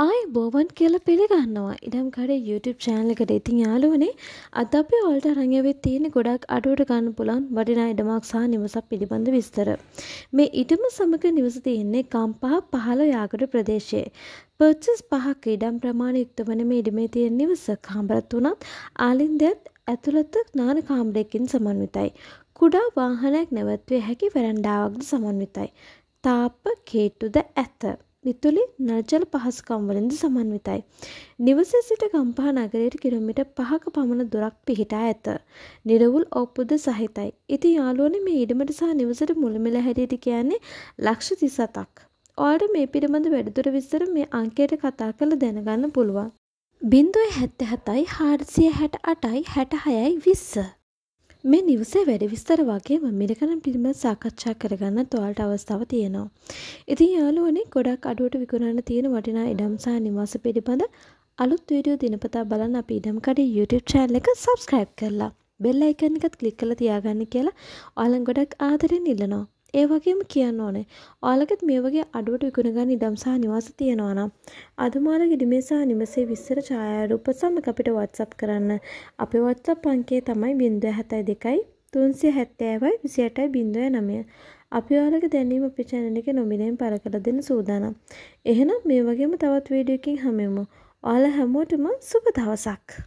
ආයි බෝවන් කියල පිළිගන්නවා ඉඩම් කඩේ YouTube චෑන්ලිකට ඉතින් යාලුවනේ අද අපි ඔල්ට රඟවෙත් තියෙන ගොඩක් අඩුවට ගන්න පුලන් වටිනා ඉඩමක් සහ නිවසක් පිළිබඳ විස්තර. මේ ඉඩම සමග නිවස තියෙන්නේ කම්පහ පහළ යාගඩ ප්‍රදේශයේ. පර්චස් පහක් ඉඩම් ප්‍රමාණ යුක්ත වන මේ ඉඩමේ තියෙන නිවස කාමරත් වනත් ආලින්දයත් ඇතුළත නාන කාමරයකින් සමන්විතයි. කුඩා වාහනයක් නැවත්වේ හැකි වැරන්ඩාවක්ද සමන්විතයි. තාප්ප කේට්ටුද ඇත. විතුලි නර්ජල පහසුකම් වලින්ද සමන්විතයි. නිවස සිට ගම්පහ නගරයට කිලෝමිට පහක පමණ දුරක් පිහිටා ඇත. නිරවුල් ඔප්පුද සහිතයි. ඉති යාලුවන මේ ඉඩමට සහ නිවසට මුළමිල හැටියට කියන්නේ ලක්ෂ තිසතක්. ඔයාට මේ පිළිබඳ වැඩදුර විස්තර මේ අංකයට කතා කළ දැනගන්න පුළුවන්. බින්දුව හැත්ත හැතයි හාර්සිය හැට අටයි හැට හයයි විස්ස. මේ නිවසේ වැඩ විස්තර වගේම මිරකණන් පිළිබඳ සාකච්ඡා කරගන්න තුවාලට අවස්ථාව තියෙනවා. ඉතින් යාළුවනේ ගොඩක් අඩුවට විකුණන්න තියෙන වටිනා ඉඩම් සහ නිවාස පිළිබඳ අලුත් වීඩියෝ දිනපතා බලන්න අපි ඉඩම් කඩේ YouTube channel එක subscribe කරලා bell icon එකත් click කරලා තියාගන්න කියලා ඔයාලන් ගොඩක් ආදරෙන් ඉල්ලනවා. ඒ වගේම කියන්න ඕනේ ඔයාලගෙත් මේ වගේ අඩුවට විකුණගන්න ඉඩම්සා නිවාස තියෙනවා නම් අදමාල ගෙඩිමේසා නිමසේ විස්සර ඡායාරූප සමග අපිට WhatsApp කරන්න. අපේ WhatsApp අංකය තමයි 072 370යි 28.09. අපි ඔයාලගේ දැනීම අපේ channel එක නොමිනේන් පළ කරලා දෙන්න සූදානම්. එහෙනම් මේ වගේම තවත් වීඩියෝ එකකින් හමුවෙමු. ඔයාලා හැමෝටම සුබ දවසක්.